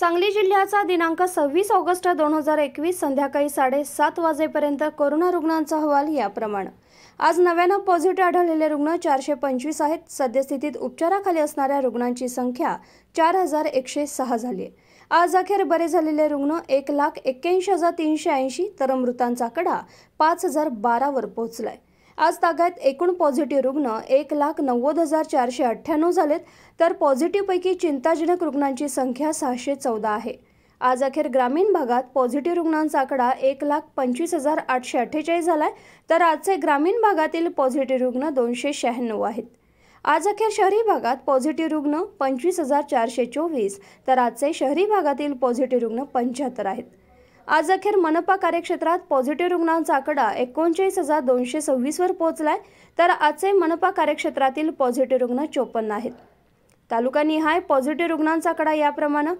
सांगली जिल्ह्याचा दिनांक सव्वीस ऑगस्ट दोन हजार एकवीस संध्याकाळी साडेसात वाजेपर्यंत कोरोना रुग्णांचा अहवाल याप्रमाणे आज नव्यानं पॉझिटिव्ह आढळलेले रुग्ण चारशे पंचवीस आहेत सद्यस्थितीत उपचाराखाली असणाऱ्या रुग्णांची संख्या चार हजार एकशे सहा झाली आहे आज अखेर बरे झालेले रुग्ण एक लाख एक्क्याऐंशी हजार तीनशे ऐंशी तर मृतांचा आकडा पाच हजार बारावर पोहोचलाय आज ताब्यात एकूण पॉझिटिव्ह रुग्ण एक लाख नव्वद हजार चारशे अठ्ठ्याण्णव झालेत तर पॉझिटिव्हपैकी चिंताजनक रुग्णांची संख्या सहाशे चौदा आहे आज अखेर ग्रामीण भागात पॉझिटिव्ह रुग्णांचा आकडा एक लाख पंचवीस हजार आठशे अठ्ठेचाळीस झाला आहे तर आजचे ग्रामीण भागातील पॉझिटिव्ह रुग्ण दोनशे शहाण्णव आहेत आज अखेर शहरी भागात पॉझिटिव्ह रुग्ण पंचवीस हजार चारशे चोवीस तर आजचे शहरी भागातील पॉझिटिव्ह रुग्ण पंच्याहत्तर आहेत आज अखेर मनपा कार्यक्षेत्रात पॉझिटिव्ह रुग्णांचा आकडा एकोणचाळीस हजार दोनशे सव्वीसवर पोहोचलाय तर आजचे मनपा कार्यक्षेत्रातील पॉझिटिव्ह रुग्ण चोपन्न आहेत तालुकानिहाय पॉझिटिव्ह रुग्णांचा आकडा याप्रमाणे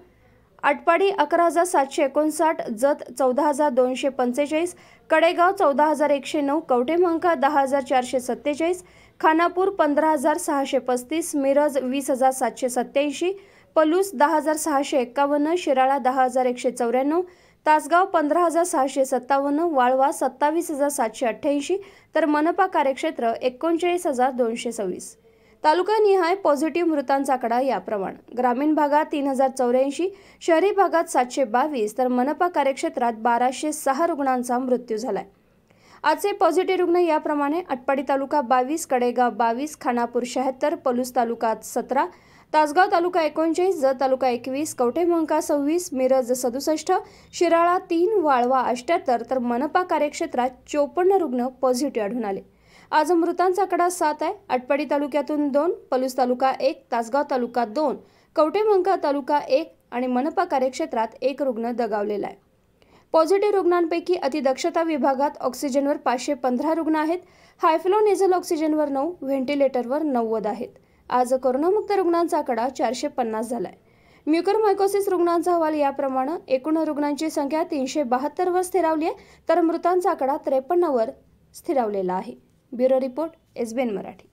आटपाडी अकरा हजार सातशे एकोणसाठ जत चौदा हजार दोनशे पंचेचाळीस कडेगाव चौदा हजार एकशे नऊ कवटेमंका दहा हजार चारशे सत्तेचाळीस खानापूर पंधरा हजार सहाशे पस्तीस मिरज वीस हजार सातशे सत्त्याऐंशी पलूस दहा हजार सहाशे एक्कावन्न शिराळा दहा हजार एकशे चौऱ्याण्णव तासगाव पंधरा हजार सहाशे सत्तावन्न वाळवा सत्तावीस हजार सातशे अठ्ठ्याऐंशी तर मनपा कार्यक्षेत्र एकोणचाळीस हजार दोनशे सव्वीस तालुकानिहाय पॉझिटिव्ह मृतांचा आकडा याप्रमाणे ग्रामीण भागात तीन हजार चौऱ्याऐंशी शहरी भागात सातशे बावीस तर मनपा कार्यक्षेत्रात बाराशे सहा रुग्णांचा मृत्यू झाला आजचे पॉझिटिव्ह रुग्ण याप्रमाणे अटपाडी तालुका बावीस कडेगाव बावीस खानापूर शहात्तर पलूस तालुका सतरा तासगाव तालुका एकोणचाळीस जत तालुका एकवीस कवठेमंका सव्वीस मिरज सदुसष्ट शिराळा तीन वाळवा अष्ट्याहत्तर तर मनपा कार्यक्षेत्रात चोपन्न रुग्ण पॉझिटिव्ह आढळून आले आज मृतांचा आकडा सात आहे आटपाडी तालुक्यातून दोन पलूस तालुका एक तासगाव तालुका दोन कवठेमंका तालुका एक आणि मनपा कार्यक्षेत्रात एक रुग्ण दगावलेला आहे पॉझिटिव्ह रुग्णांपैकी अतिदक्षता विभागात ऑक्सिजनवर पाचशे पंधरा रुग्ण आहेत हायफ्लो नेझल ऑक्सिजनवर नऊ व्हेंटिलेटरवर नव्वद आहेत आज कोरोनामुक्त रुग्णांचा आकडा चारशे पन्नास झाला आहे म्युकरमायकोसिस रुग्णांचा अहवाल याप्रमाणे एकूण रुग्णांची संख्या तीनशे बहात्तरवर स्थिरावली आहे तर मृतांचा आकडा त्रेपन्नवर स्थिरावलेला आहे ब्युरो रिपोर्ट एसबीएन मराठी